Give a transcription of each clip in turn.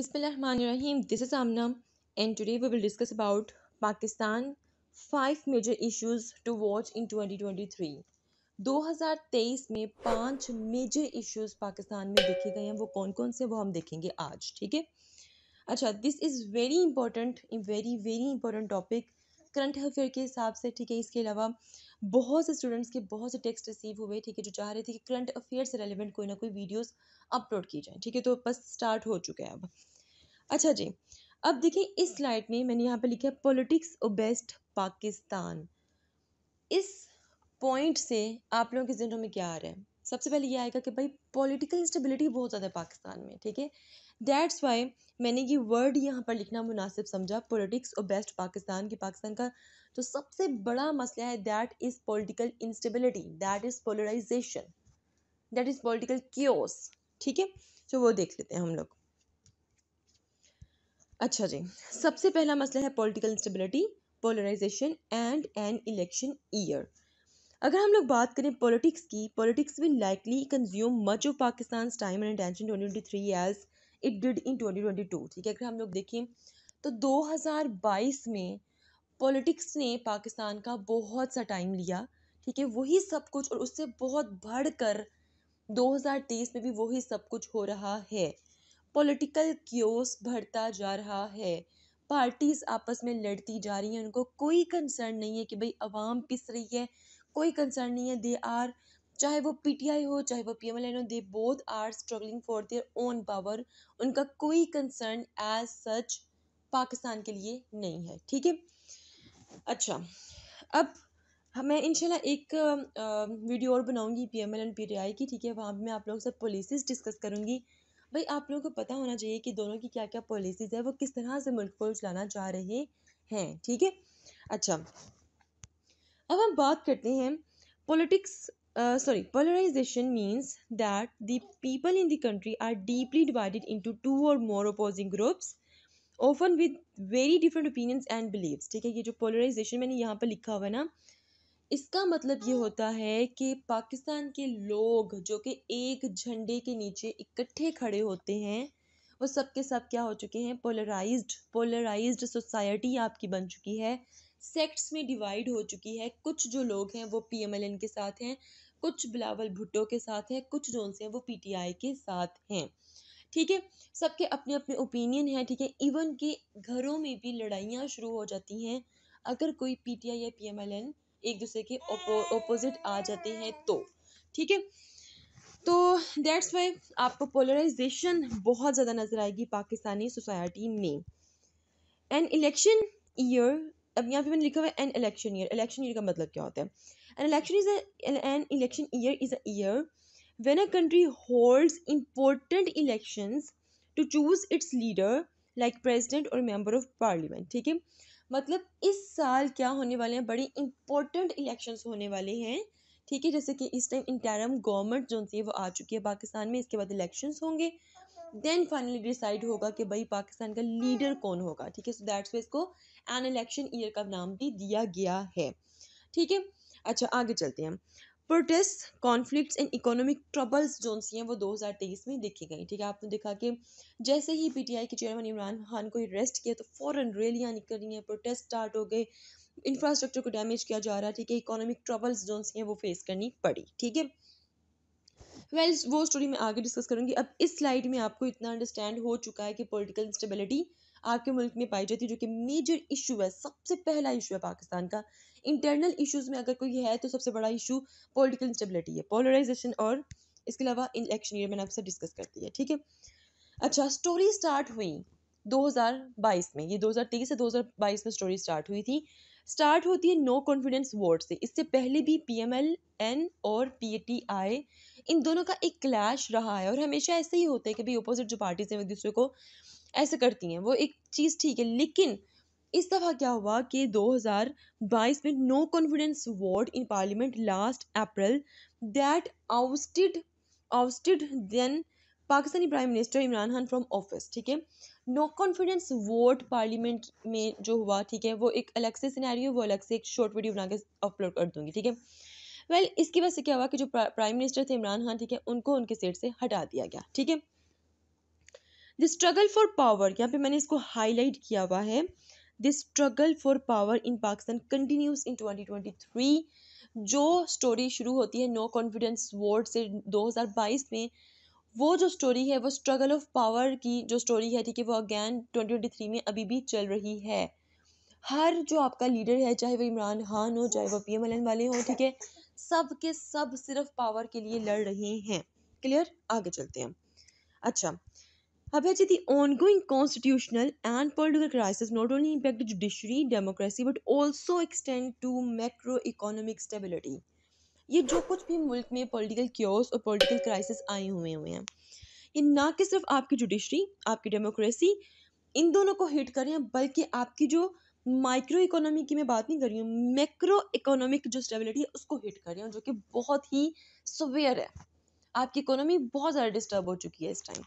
Bismillahirrahmanirrahim. This is Amna, and today we will discuss about Pakistan five major issues to watch in 2023. 2023 में पांच major issues Pakistan में देखे गए हैं वो कौन कौन से वो हम देखेंगे आज ठीक है अच्छा this is very important very very important topic current affair के हिसाब से ठीक है इसके अलावा बहुत से स्टूडेंट्स के बहुत से टेक्स्ट रिसीव हुए ठीक है जो चाह रहे थे कि करंट अफेयर से रेलिवेंट कोई ना कोई वीडियोस अपलोड की जाए ठीक है तो बस स्टार्ट हो चुका है अब अच्छा जी अब देखिए इस स्लाइड में मैंने यहाँ पे लिखा है पॉलिटिक्स बेस्ट पाकिस्तान इस पॉइंट से आप लोगों के जहनों में क्या आ रहा है सबसे पहले ये आएगा कि भाई पॉलिटिकल इंस्टेबिलिटी बहुत ज़्यादा है पाकिस्तान में ठीक है दैट्स वाई मैंने ये वर्ड यहाँ पर लिखना मुनासिब समझा पॉलिटिक्स और बेस्ट पाकिस्तान की पाकिस्तान का जो सबसे बड़ा मसला है that is political instability that is polarization that is political chaos ठीक है तो वो देख लेते हैं हम लोग अच्छा जी सबसे पहला मसला है political instability polarization and an election year अगर हम लोग बात करें पॉलिटिक्स की politics will likely consume much of Pakistan time and attention twenty twenty three as it did in twenty twenty two ठीक है अगर हम लोग देखें तो दो हज़ार बाईस में पॉलिटिक्स ने पाकिस्तान का बहुत सा टाइम लिया ठीक है वही सब कुछ और उससे बहुत बढ़ कर दो हज़ार तेईस में भी वही सब कुछ हो रहा है पॉलिटिकल क्योस भरता जा रहा है पार्टीज़ आपस में लड़ती जा रही हैं उनको कोई कंसर्न नहीं है कि भाई आवाम पिस रही है कोई कंसर्न नहीं है दे आर चाहे वो पीटीआई हो चाहे वो पीएमएलएन हो they both are struggling for their own power उनका कोई कंसर्न एज सच पाकिस्तान के लिए नहीं है ठीक है अच्छा अब हाँ, मैं इनशाला एक वीडियो और बनाऊंगी पीएमएलएन पीटीआई की ठीक है वहाँ पर मैं आप लोगों से पॉलिसीज़ डिस्कस करूँगी भाई आप लोगों को पता होना चाहिए कि दोनों की क्या क्या पॉलिसीज़ है वो किस तरह से मुल्क को चलाना चाह रहे हैं ठीक है अच्छा अब हम बात करते हैं politics sorry polarization means that the people in the country are deeply divided into two और more opposing groups often with very different opinions and beliefs ठीक है ये जो पोलराइजेशन मैंने यहाँ पर लिखा हुआ है ना इसका मतलब ये होता है कि पाकिस्तान के लोग जो कि एक झंडे के नीचे इकट्ठे खड़े होते हैं वो सब के सब क्या हो चुके हैं पोलराइज्ड पोलराइज्ड सोसाइटी आपकी बन चुकी है सेक्ट्स में डिवाइड हो चुकी है कुछ जो लोग हैं वो पीएमएलएन के साथ हैं कुछ बिलावल भुट्टो के साथ हैं कुछ जो से हैं वो पीटीआई के साथ हैं ठीक है सबके अपने अपने ओपिनियन हैं ठीक है इवन के घरों में भी लड़ाइयाँ शुरू हो जाती हैं अगर कोई पीटीआई या पीएमएलएन एक दूसरे के ऑपोजिट आ जाते हैं तो ठीक है तो दैट्स वाई आपको पोलराइजेशन बहुत ज़्यादा नज़र आएगी पाकिस्तानी सोसाइटी में एन इलेक्शन ईयर अब यहाँ पे मैंने लिखा हुआ है an election year election year का मतलब क्या होता है an election is an election year is a year when a country holds important elections to choose its leader like president or member of ठीक है मतलब इस साल क्या होने वाले हैं बड़े इंपॉर्टेंट इलेक्शंस होने वाले हैं ठीक है जैसे कि इस टाइम इंटरम गवर्नमेंट जो थी वो आ चुकी है पाकिस्तान में इसके बाद इलेक्शंस होंगे देन फाइनली डिसाइड होगा कि भाई पाकिस्तान का लीडर कौन होगा ठीक है सो दैट्स वे इसको एन इलेक्शन ईयर का नाम भी दिया गया है ठीक है अच्छा आगे चलते हैं protest conflicts and economic troubles जो सी हैं वो 2023 में देखी गई ठीक है आपने देखा कि जैसे ही पीटीआई के चेयरमैन इमरान खान को अरेस्ट किया तो फ़ौरन रैलियाँ निकल रही हैं प्रोटेस्ट स्टार्ट हो गए इंफ्रास्ट्रक्चर को डैमेज किया जा रहा है ठीक है इकोनॉमिक ट्रबल्स जो सी हैं वो फेस करनी पड़ी ठीक है वेल वो स्टोरी मैं आगे डिस्कस करूँगी अब इस स्लाइड में आपको इतना अंडरस्टैंड हो चुका है कि पोलिटिकल इंस्टेबिलिटी आपके मुल्क में पाई जाती है जो कि मेजर इशू है सबसे पहला इशू है पाकिस्तान का इंटरनल इश्यूज़ में अगर कोई है तो सबसे बड़ा इशू पॉलिटिकल इंस्टेबिलिटी है पोलराइजेशन और इसके अलावा इलेक्शन ईयर मैंने आपसे डिस्कस कर दिया ठीक है अच्छा स्टोरी स्टार्ट हुई 2022 में ये 2023 से 2022 में स्टोरी स्टार्ट हुई थी स्टार्ट होती है नो कॉन्फिडेंस वोट से इससे पहले भी पी एम एल एन और पी टी आई इन दोनों का एक क्लैश रहा है और हमेशा ऐसे ही होते हैं कि भाई अपोजिट जो पार्टीज हैं एक दूसरे को ऐसे करती हैं वो एक चीज़ ठीक है लेकिन इस दफ़ा क्या हुआ कि 2022 में no confidence vote in parliament last April that ousted ousted then Pakistani prime minister Imran Khan from office ठीक है नो कॉन्फिडेंस वोट पार्लियामेंट में जो हुआ ठीक है वो एक अलग से सिनेरियो वो अलग से एक शॉर्ट वीडियो बना के अपलोड कर दूंगी ठीक है वेल well, इसकी वजह से क्या हुआ कि जो प्राइम मिनिस्टर थे इमरान खान ठीक है उनको उनके सीट से हटा दिया गया ठीक है द स्ट्रगल फॉर पावर यहाँ पे मैंने इसको हाईलाइट किया हुआ है this struggle for power in Pakistan continues in 2023 जो स्टोरी शुरू होती है नो कॉन्फिडेंस वोट से 2022 में वो जो स्टोरी है वो स्ट्रगल ऑफ पावर की जो स्टोरी है ठीक है वो अगैन 2023 में अभी भी चल रही है हर जो आपका लीडर है चाहे वो इमरान खान हो चाहे वो पी एम एल एन वाले हों ठीक है सब के सब सिर्फ पावर के लिए लड़ रहे हैं क्लियर आगे चलते हैं अच्छा अब the ongoing constitutional and political crisis not only impact judiciary democracy but also extend to macro economic stability ये जो कुछ भी मुल्क में पोलिटिकल क्योर्स और पोलिटिकल क्राइसिस आए हुए हुए हैं ये ना कि सिर्फ आपकी जुडिशरी आपकी डेमोक्रेसी इन दोनों को हिट करें बल्कि आपकी जो माइक्रो इकोनॉमी की मैं बात नहीं कर रही हूँ मैक्रो इकोनॉमिक जो स्टेबिलिटी है उसको हिट कर रही हूँ जो कि बहुत ही सवेयर है आपकी इकोनॉमी बहुत ज़्यादा डिस्टर्ब हो चुकी है इस टाइम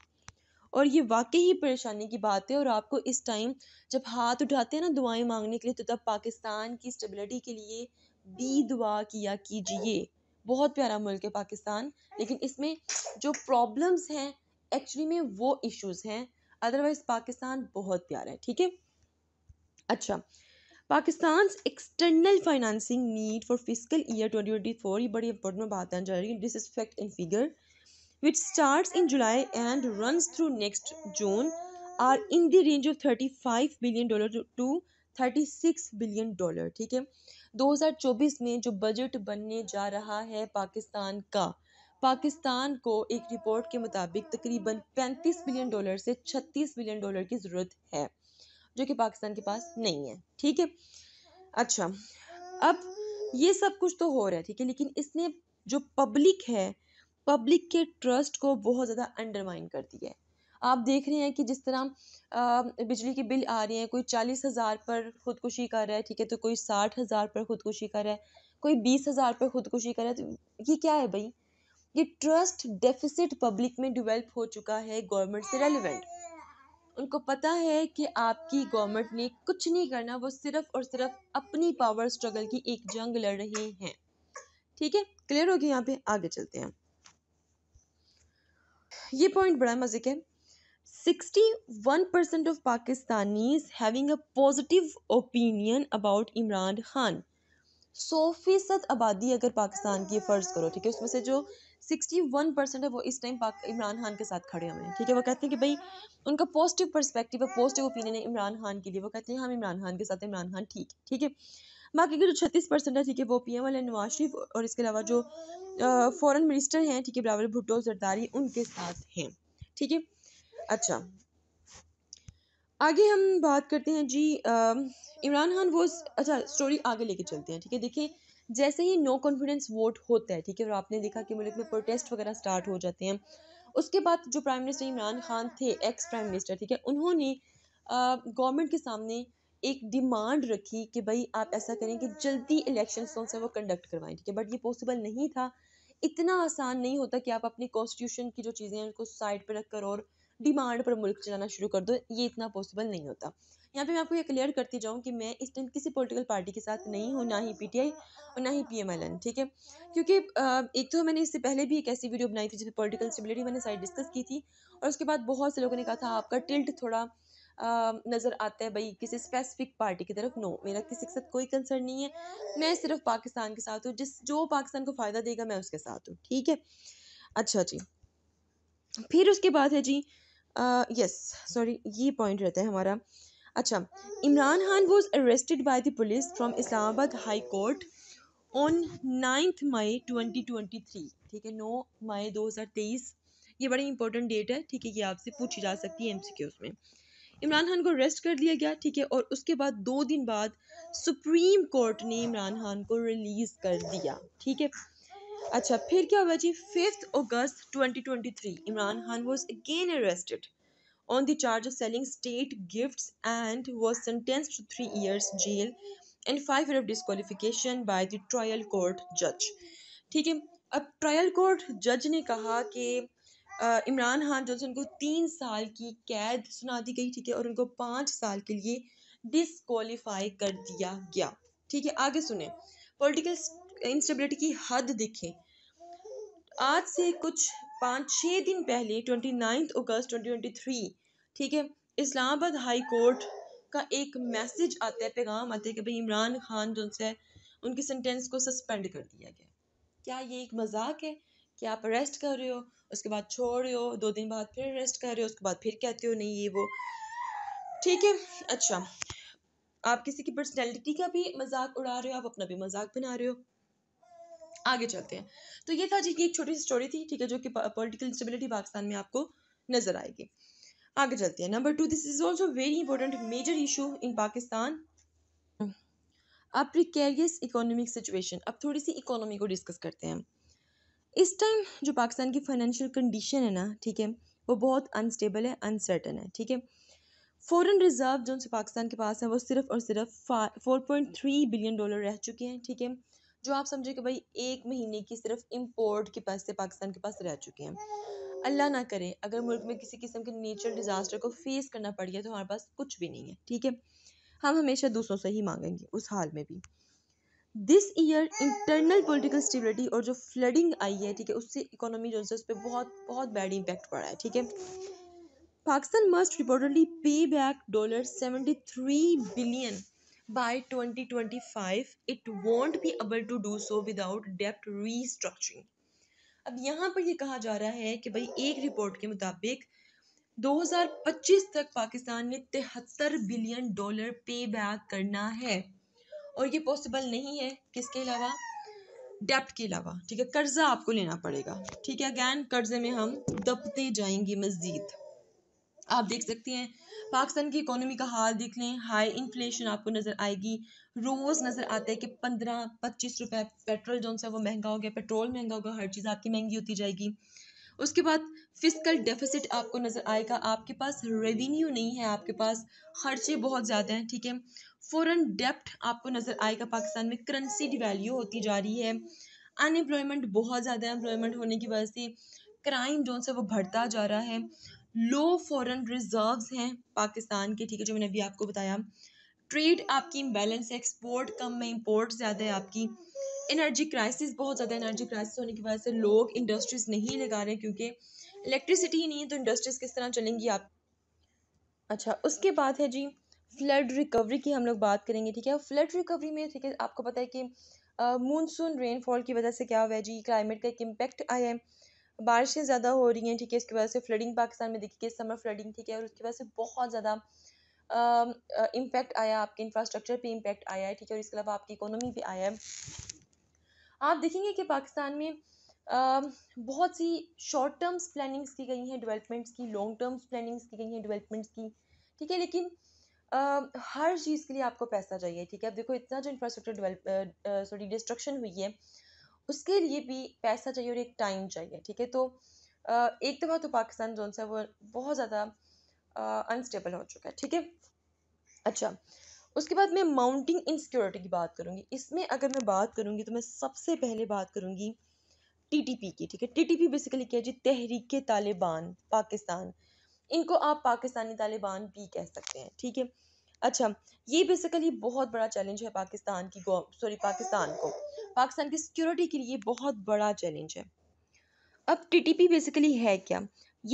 और ये वाकई ही परेशानी की बात है और आपको इस टाइम जब हाथ उठाते हैं ना दुआएं मांगने के लिए तो तब पाकिस्तान की स्टेबिलिटी के लिए भी दुआ किया कीजिए बहुत प्यारा मुल्क है पाकिस्तान लेकिन इसमें जो प्रॉब्लम्स हैं एक्चुअली में वो इश्यूज़ हैं अदरवाइज़ पाकिस्तान बहुत प्यारा है ठीक है अच्छा Pakistan external financing need for fiscal year twenty twenty four ये बड़ी इंपॉर्टेंट बात है जा रही है this is fact in figure which starts in July and runs through next June, are in the range of 35 billion dollar to 36 billion dollar. ठीक है 2024 में जो बजट बनने जा रहा है पाकिस्तान का पाकिस्तान को एक रिपोर्ट के मुताबिक तकरीबन 35 बिलियन डॉलर से 36 बिलियन डॉलर की ज़रूरत है जो कि पाकिस्तान के पास नहीं है ठीक है अच्छा अब ये सब कुछ तो हो रहा है ठीक है लेकिन इसने जो पब्लिक है पब्लिक के ट्रस्ट को बहुत ज़्यादा अंडरमाइन कर दिया है आप देख रहे हैं कि जिस तरह बिजली के बिल आ रहे हैं कोई चालीस हज़ार पर ख़ुदकुशी कर रहा है ठीक है तो कोई साठ हज़ार पर ख़ुदकुशी कर रहा है कोई बीस हज़ार पर ख़ुदकुशी कर रहा है तो ये क्या है भाई ये ट्रस्ट डेफिसिट पब्लिक में डिवेल्प हो चुका है गवर्नमेंट से रेलिवेंट उनको पता है कि आपकी गवर्नमेंट ने कुछ नहीं करना वो सिर्फ और सिर्फ अपनी पावर स्ट्रगल की एक जंग लड़ रहे हैं ठीक है क्लियर हो गया यहाँ पे आगे चलते हैं ये पॉइंट बड़ा मज़े के है sixty one percent of Pakistanis having a positive opinion about Imran Khan सौ फीसद आबादी अगर पाकिस्तान की फ़र्ज़ करो ठीक है उसमें से जो सिक्सटी वन परसेंट है वो इस टाइम इमरान खान के साथ खड़े हुए हैं ठीक है वो कहते हैं कि भाई उनका पॉजिटिव परस्पेक्टिव है पॉजिटिव ओपिनियन है इमरान खान के लिए वो कहते हैं हम हाँ, इमरान खान के साथ इमरान खान ठीक ठीक है बाकी के जो छत्तीस परसेंट है ठीक है वो पी एम वाले नवाज शरीफ और इसके अलावा जो फॉरेन मिनिस्टर हैं ठीक है बराबर भुट्टो जरदारी उनके साथ हैं ठीक है अच्छा आगे हम बात करते हैं जी इमरान खान वो अच्छा स्टोरी आगे लेके चलते हैं ठीक है देखिए जैसे ही नो कॉन्फिडेंस वोट होता है ठीक है और आपने देखा कि मुल्क में प्रोटेस्ट वगैरह स्टार्ट हो जाते हैं उसके बाद जो प्राइम मिनिस्टर इमरान खान थे एक्स प्राइम मिनिस्टर ठीक है उन्होंने गवर्नमेंट के सामने एक डिमांड रखी कि भाई आप ऐसा करें कि जल्दी इलेक्शन कौन सा वो कंडक्ट करवाएं ठीक है बट ये पॉसिबल नहीं था इतना आसान नहीं होता कि आप अपनी कॉन्स्टिट्यूशन की जो चीज़ें हैं उनको साइड पर रखकर और डिमांड पर मुल्क चलाना शुरू कर दो ये इतना पॉसिबल नहीं होता यहाँ पे मैं आपको ये क्लियर करती जाऊँ कि मैं इस टाइम किसी पॉलिटिकल पार्टी के साथ नहीं हूँ ना ही पीटीआई और ना ही पीएमएलएन ठीक है क्योंकि एक तो मैंने इससे पहले भी एक ऐसी वीडियो बनाई थी जिसमें पॉलिटिकल स्टेबिलिटी मैंने साइड डिस्कस की थी और उसके बाद बहुत से लोगों ने कहा था आपका टिल्ट थोड़ा नज़र आता है भाई किसी स्पेसिफिक पार्टी की तरफ नो मेरा किसी के साथ कोई कंसर्न नहीं है मैं सिर्फ पाकिस्तान के साथ हूँ जिस जो पाकिस्तान को फ़ायदा देगा मैं उसके साथ हूँ ठीक है अच्छा जी फिर उसके बाद है जी यस सॉरी ये पॉइंट रहता है हमारा अच्छा Imran Khan was arrested by the police from Islamabad high court on ninth May twenty twenty three ठीक है नौ मई दो हज़ार तेईस ये बड़ी इंपॉर्टेंट डेट है ठीक है ये आपसे पूछी जा सकती है एम सी क्यूज़ में इमरान खान को अरेस्ट कर दिया गया ठीक है और उसके बाद दो दिन बाद सुप्रीम कोर्ट ने इमरान खान को रिलीज़ कर दिया ठीक है अच्छा फिर क्या हुआ जी fifth August 2023 twenty Imran Khan was again arrested on the charge of selling state gift and was sentence to three years jail and five year of disqualification by the trial court जज ठीक है अब ट्रायल कोर्ट जज ने कहा कि इमरान खान जो उनको तीन साल की कैद सुना दी गई ठीक है और उनको पाँच साल के लिए डिसकॉलीफाई कर दिया गया ठीक है आगे सुने पॉलिटिकल इंस्टेबिलिटी की हद देखें आज से कुछ पाँच छः दिन पहले twenty ninth August twenty twenty three ठीक है इस्लामाबाद हाई कोर्ट का एक मैसेज आता है पैगाम आता है कि भाई इमरान खान जो है उनकी सेंटेंस को सस्पेंड कर दिया गया क्या ये एक मजाक है कि आप रेस्ट कर रहे हो उसके बाद छोड़ रहे हो दो दिन बाद फिर रेस्ट कर रहे हो उसके बाद फिर कहते हो नहीं ये वो ठीक है अच्छा आप किसी की पर्सनैलिटी का भी मजाक उड़ा रहे हो आप अपना भी मजाक बना रहे हो आगे चलते हैं तो ये था जी की एक छोटी सी स्टोरी थी ठीक है जो कि पॉलिटिकल इंस्टेबिलिटी पाकिस्तान में आपको नजर आएगी आगे चलते हैं number two this is also very important major issue in Pakistan अब प्रिकेरियस इकोनॉमिक सिचुएशन अब थोड़ी सी इकोनॉमी को डिस्कस करते हैं इस टाइम जो पाकिस्तान की फाइनेंशियल कंडीशन है ना ठीक है वो बहुत अनस्टेबल है अनसर्टन है ठीक है फॉरेन रिज़र्व जो उनसे पाकिस्तान के पास है वो सिर्फ और सिर्फ four point three billion dollar रह चुके हैं ठीक है थीके? जो आप समझे कि भाई एक महीने की सिर्फ इम्पोर्ट के पैसे पाकिस्तान के पास रह चुके हैं अल्लाह ना करे अगर मुल्क में किसी किस्म के नेचुरल डिज़ास्टर को फेस करना पड़ गया तो हमारे पास कुछ भी नहीं है ठीक है हम हमेशा दूसरों से ही मांगेंगे उस हाल में भी this year internal political stability और जो फ्लडिंग आई है ठीक है उससे इकोनॉमी जो है उस पर बहुत बहुत बैड इम्पैक्ट पड़ा है ठीक है Pakistan must reportedly pay back dollar seventy three billion by twenty by 2025 it won't be able to do so without debt restructuring अब यहाँ पर यह कहा जा रहा है कि भाई एक रिपोर्ट के मुताबिक 2025 तक पाकिस्तान ने तिहत्तर बिलियन डॉलर पे बैक करना है और ये पॉसिबल नहीं है किसके अलावा डेप्ट के अलावा ठीक है कर्जा आपको लेना पड़ेगा ठीक है अगैन कर्जे में हम दबते जाएंगे मज़ीद आप देख सकते हैं पाकिस्तान की इकोनॉमी का हाल देख लें हाई इन्फ्लेशन आपको नज़र आएगी रोज़ नज़र आता है कि पंद्रह पच्चीस रुपए पेट्रोल जो सा वो महंगा हो गया पेट्रोल महंगा होगा हर चीज़ आपकी महंगी होती जाएगी उसके बाद फिजिकल डेफिसिट आपको नज़र आएगा आपके पास रेवेन्यू नहीं है आपके पास खर्चे बहुत ज़्यादा हैं ठीक है फ़ौरन डेप्ट आपको नज़र आएगा पाकिस्तान में करंसी डिवैल्यू होती जा रही है अनएम्प्लॉयमेंट बहुत ज़्यादा एम्प्लॉयमेंट होने की वजह से क्राइम जो है वो बढ़ता जा रहा है लो फॉरेन रिजर्व्स हैं पाकिस्तान के ठीक है जो मैंने अभी आपको बताया ट्रेड आपकी इम्बेलेंस है एक्सपोर्ट कम है इम्पोर्ट ज़्यादा है आपकी एनर्जी क्राइसिस बहुत ज़्यादा एनर्जी क्राइसिस होने की वजह से लोग इंडस्ट्रीज़ नहीं लगा रहे क्योंकि इलेक्ट्रिसिटी ही नहीं है तो इंडस्ट्रीज़ किस तरह चलेंगी आप अच्छा उसके बाद है जी फ्लड रिकवरी की हम लोग बात करेंगे ठीक है फ्लड रिकवरी में ठीक है आपको पता है कि मानसून रेनफॉल की वजह से क्या हुआ है जी क्लाइमेट का एक इम्पैक्ट आया है बारिशें ज़्यादा हो रही हैं ठीक है इसकी वजह से फ्लडिंग पाकिस्तान में देखिए समर फ्लडिंग ठीक है और उसकी वजह से बहुत ज़्यादा इम्पैक्ट आया आपके इंफ्रास्ट्रक्चर पे इम्पैक्ट आया है ठीक है और इसके अलावा आपकी इकोनॉमी भी आया है आप देखेंगे कि पाकिस्तान में आ, बहुत सी शॉर्ट टर्म्स प्लानिंग्स की गई हैं डेवलपमेंट्स की लॉन्ग टर्म्स प्लानिंग्स की गई हैं डेवलपमेंट्स की ठीक है लेकिन uh, हर चीज़ के लिए आपको पैसा चाहिए ठीक है अब देखो इतना जो इंफ्रास्ट्रक्चर डेवलप सॉरी डिस्ट्रक्शन हुई है उसके लिए भी पैसा चाहिए और एक टाइम चाहिए ठीक है तो uh, एक दफ़ा तो, तो पाकिस्तान जो है वो बहुत ज़्यादा अनस्टेबल uh, हो चुका है ठीक है अच्छा उसके बाद मैं माउंटिंग इनसिक्योरिटी की बात करूँगी इसमें अगर मैं बात करूँगी तो मैं सबसे पहले बात करूँगी टी की ठीक है टी बेसिकली क्या है जी तहरीक तालिबान पाकिस्तान इनको आप पाकिस्तानी तालिबान भी कह सकते हैं ठीक है अच्छा ये बेसिकली बहुत बड़ा चैलेंज है पाकिस्तान की सॉरी पाकिस्तान को पाकिस्तान की सिक्योरिटी के लिए बहुत बड़ा चैलेंज है अब टीटीपी बेसिकली है क्या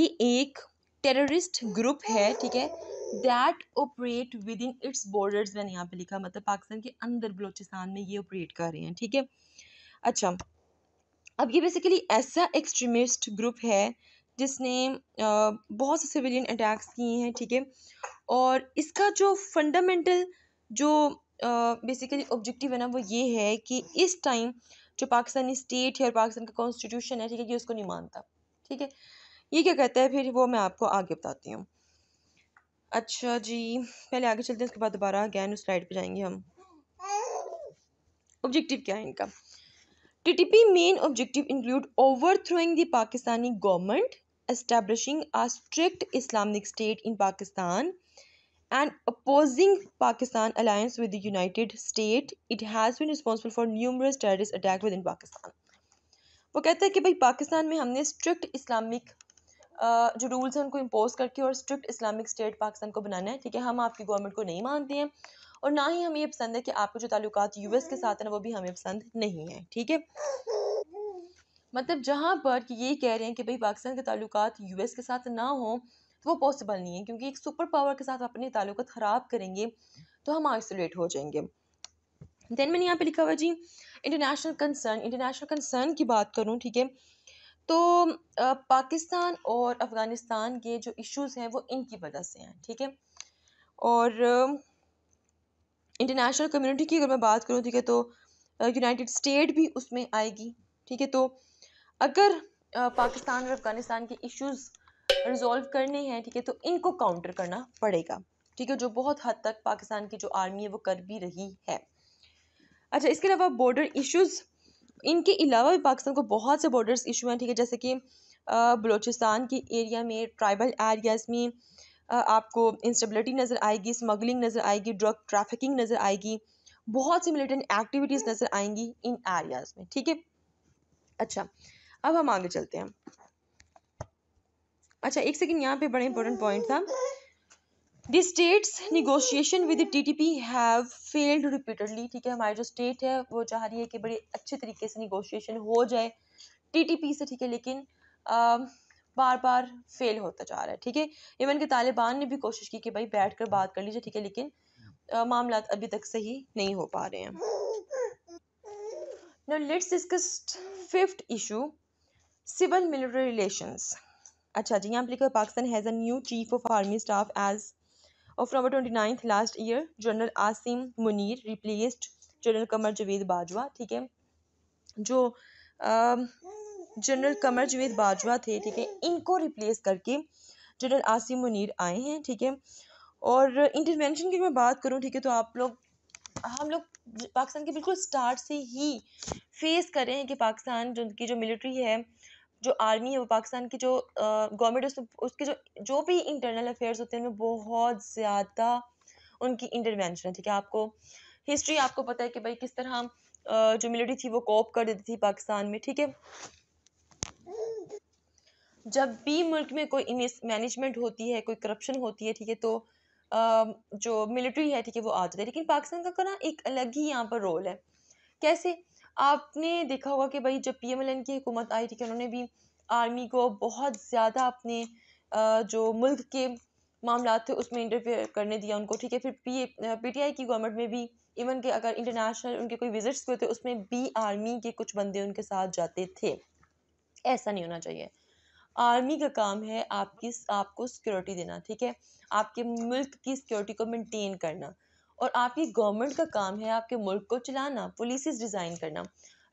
ये एक टेररिस्ट ग्रुप है ठीक है that operate within its borders मैंने यहाँ पे लिखा मतलब पाकिस्तान के अंदर बलोचिस्तान में ये ऑपरेट कर रहे हैं ठीक है अच्छा अब ये बेसिकली ऐसा एक्सट्रीमिस्ट ग्रुप है जिसने बहुत से सिविलियन अटैक्स किए हैं ठीक है और इसका जो फंडामेंटल जो बेसिकली ऑब्जेक्टिव है ना वो ये है कि इस टाइम जो पाकिस्तानी स्टेट है और पाकिस्तान का कॉन्स्टिट्यूशन है ठीक है ये उसको नहीं मानता ठीक है ये क्या कहता है फिर वो मैं आपको आगे बताती हूँ अच्छा जी पहले आगे चलते हैं उसके बाद दोबारा अगैन उस स्लाइड पे जाएंगे हम ऑब्जेक्टिव क्या है इनका TTP main objective include overthrowing the Pakistani government establishing a strict Islamic state in Pakistan and opposing Pakistan alliance with the United States. It has been responsible for numerous terrorist attacks within Pakistan. वो कहता है कि भाई पाकिस्तान में हमने strict Islamic जो rules हैं उनको इम्पोज करके और स्ट्रिक्ट इस्लामिक स्टेट पाकिस्तान को बनाना है ठीक है हम आपकी गवर्नमेंट को नहीं मानते हैं और ना ही हमें ये पसंद है कि आपके जो ताल्लुकात यूएस के साथ हैं वो भी हमें पसंद नहीं है ठीक है मतलब जहाँ पर कि ये कह रहे हैं कि भाई पाकिस्तान के ताल्लुक यू के साथ ना हों तो वो पॉसिबल नहीं है क्योंकि एक सुपर पावर के साथ अपने ताल्लुक ख़राब करेंगे तो हम आइसोलेट हो जाएंगे देन मैंने यहाँ पे लिखा हुआ जी इंटरनेशनल कंसर्न इंटरनेशनल कंसर्न की बात करूँ ठीक है तो पाकिस्तान और अफ़गानिस्तान के जो इश्यूज़ हैं वो इनकी वजह से हैं ठीक है और इंटरनेशनल कम्युनिटी की अगर मैं बात करूँ ठीक है तो यूनाइटेड स्टेट भी उसमें आएगी ठीक है तो अगर पाकिस्तान और अफ़गानिस्तान के इश्यूज़ रिजॉल्व करने हैं ठीक है तो इनको काउंटर करना पड़ेगा ठीक है जो बहुत हद तक पाकिस्तान की जो आर्मी है वो कर भी रही है अच्छा इसके अलावा बॉर्डर इश्यूज़ इनके अलावा भी पाकिस्तान को बहुत से बॉर्डर्स इशू हैं ठीक है जैसे कि बलूचिस्तान के एरिया में ट्राइबल एरियाज़ में आपको इंस्टेबिलिटी नज़र आएगी स्मगलिंग नज़र आएगी ड्रग ट्रैफिकिंग नज़र आएगी बहुत सी मिलिटेंट एक्टिविटीज़ नज़र आएंगी इन एरियाज़ में ठीक है अच्छा अब हम आगे चलते हैं अच्छा एक सेकेंड यहाँ पे बड़ा इंपॉर्टेंट पॉइंट था the states negotiation with T T P have failed repeatedly ठीक है हमारी जो स्टेट है वो चाह रही है कि बड़े अच्छे तरीके से निगोशिएशन हो जाए टी टी पी से ठीक है लेकिन आ, बार बार फेल होता जा रहा है ठीक है इवन के तालिबान ने भी कोशिश की कि भाई बैठ कर बात कर लीजिए ठीक है लेकिन मामला अभी तक सही नहीं हो पा रहे हैं let's discuss fifth issue civil military relations अच्छा जी यहाँ पर लिखा Pakistan has a new chief of army staff as of November twenty ninth last year general Asim Munir replaced general Qamar Javed Bajwa ठीक है जो जनरल कमर जवेद बाजवा थे ठीक है इनको रिप्लेस करके जनरल आसिम मुनीर आए हैं ठीक है और इंटरवेंशन की मैं बात करूँ ठीक है तो आप लोग हम लोग पाकिस्तान के बिल्कुल स्टार्ट से ही फेस कर रहे हैं कि पाकिस्तान जो की जो मिलिट्री है जो आर्मी है वो पाकिस्तान की जो गवर्नमेंट है उसके जो जो भी इंटरनल अफेयर्स होते हैं उनमें बहुत ज़्यादा उनकी इंटरवेंशन है ठीक है आपको हिस्ट्री आपको पता है कि भाई किस तरह जो मिलिट्री थी वो कॉप कर देती थी पाकिस्तान में ठीक है जब भी मुल्क में कोई मिसमैनेजमेंट होती है कोई करप्शन होती है ठीक है तो जो मिलिट्री है ठीक है वो आ जाती है लेकिन पाकिस्तान का ना एक अलग ही यहाँ पर रोल है कैसे आपने देखा होगा कि भाई जब पी एम एल एन की हुकूमत आई ठीक है उन्होंने भी आर्मी को बहुत ज़्यादा अपने जो मुल्क के मामला थे उसमें इंटरफेयर करने दिया उनको ठीक है फिर पी पी टी आई की गवर्नमेंट में भी इवन के अगर इंटरनेशनल उनके कोई विजिट्स हुए थे उसमें भी आर्मी के कुछ बंदे उनके साथ जाते थे ऐसा नहीं होना चाहिए आर्मी का काम है आपकी आपको सिक्योरिटी देना ठीक है आपके मुल्क की सिक्योरिटी को मेंटेन करना और आपकी गवर्नमेंट का काम है आपके मुल्क को चलाना पुलिस डिज़ाइन करना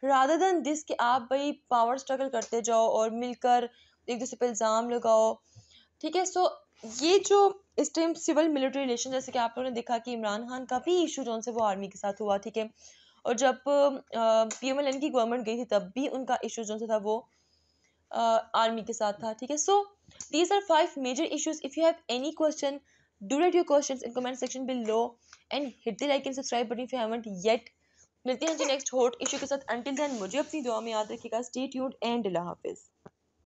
रादर दैन दिस कि आप भाई पावर स्ट्रगल करते जाओ और मिलकर एक दूसरे पर इल्ज़ाम लगाओ ठीक है सो ये जो इस टाइम सिविल मिलिट्री रिलेशन जैसे कि आप लोगों ने देखा कि इमरान खान का भी इशू जो उनसे वो आर्मी के साथ हुआ ठीक है और जब पी एम एल एन की गवर्नमेंट गई थी तब भी उनका इशू जो था वो आ, आर्मी के साथ था ठीक है so these are five major issues if you have any question do write your question in comment section below and hit the like and subscribe button if you haven't yet मिलते हैं जी next hot issue के साथ until then मुझे अपनी दुआ में याद रखिएगा स्टे ट्यून्ड एंड अल्लाह हाफिज़